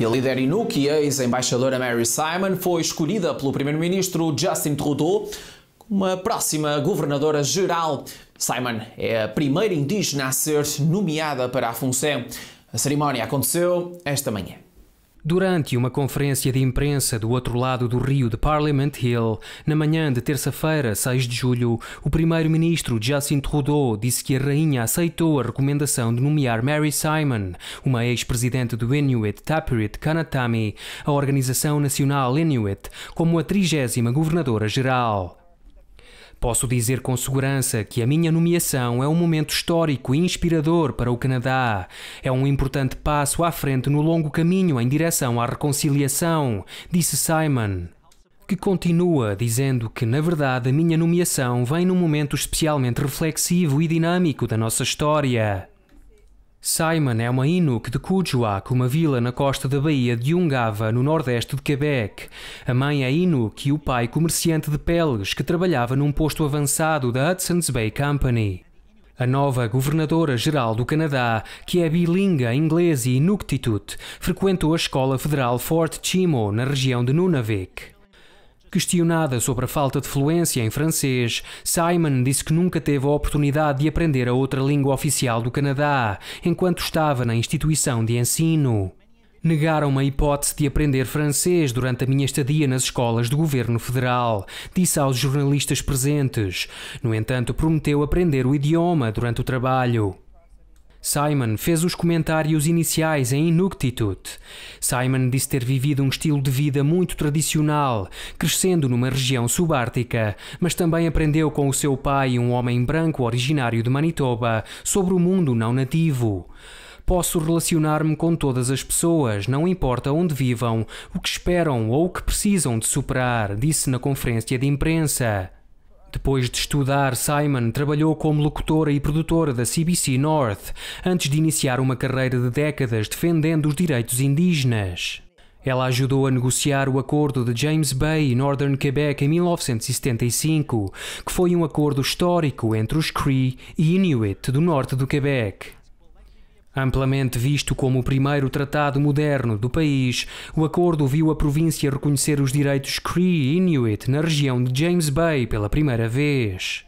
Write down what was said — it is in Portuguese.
E a líder Inuki, ex-embaixadora Mary Simon, foi escolhida pelo primeiro-ministro Justin Trudeau como a próxima governadora-geral. Simon é a primeira indígena a ser nomeada para a função. A cerimónia aconteceu esta manhã. Durante uma conferência de imprensa do outro lado do rio de Parliament Hill, na manhã de terça-feira, 6 de julho, o primeiro-ministro Justin Trudeau disse que a rainha aceitou a recomendação de nomear Mary Simon, uma ex-presidente do Inuit Tapirit Kanatami, a Organização Nacional Inuit, como a trigésima governadora-geral. Posso dizer com segurança que a minha nomeação é um momento histórico e inspirador para o Canadá. É um importante passo à frente no longo caminho em direção à reconciliação, disse Simon que continua dizendo que, na verdade, a minha nomeação vem num momento especialmente reflexivo e dinâmico da nossa história. Simon é uma Inuk de Kujuak, uma vila na costa da Baía de Ungava, no nordeste de Quebec. A mãe é Inuk e o pai comerciante de peles, que trabalhava num posto avançado da Hudson's Bay Company. A nova governadora-geral do Canadá, que é bilinga inglês e Inuktitut, frequentou a Escola Federal Fort Chimo, na região de Nunavik. Questionada sobre a falta de fluência em francês, Simon disse que nunca teve a oportunidade de aprender a outra língua oficial do Canadá enquanto estava na instituição de ensino. Negaram-me a hipótese de aprender francês durante a minha estadia nas escolas do governo federal, disse aos jornalistas presentes. No entanto, prometeu aprender o idioma durante o trabalho. Simon fez os comentários iniciais em Inuktitut. Simon disse ter vivido um estilo de vida muito tradicional, crescendo numa região subártica, mas também aprendeu com o seu pai, um homem branco originário de Manitoba, sobre o mundo não nativo. Posso relacionar-me com todas as pessoas, não importa onde vivam, o que esperam ou o que precisam de superar, disse na conferência de imprensa. Depois de estudar, Simon trabalhou como locutora e produtora da CBC North, antes de iniciar uma carreira de décadas defendendo os direitos indígenas. Ela ajudou a negociar o acordo de James Bay e Northern Quebec em 1975, que foi um acordo histórico entre os Cree e Inuit do norte do Quebec. Amplamente visto como o primeiro tratado moderno do país, o acordo viu a província reconhecer os direitos Cree e Inuit na região de James Bay pela primeira vez.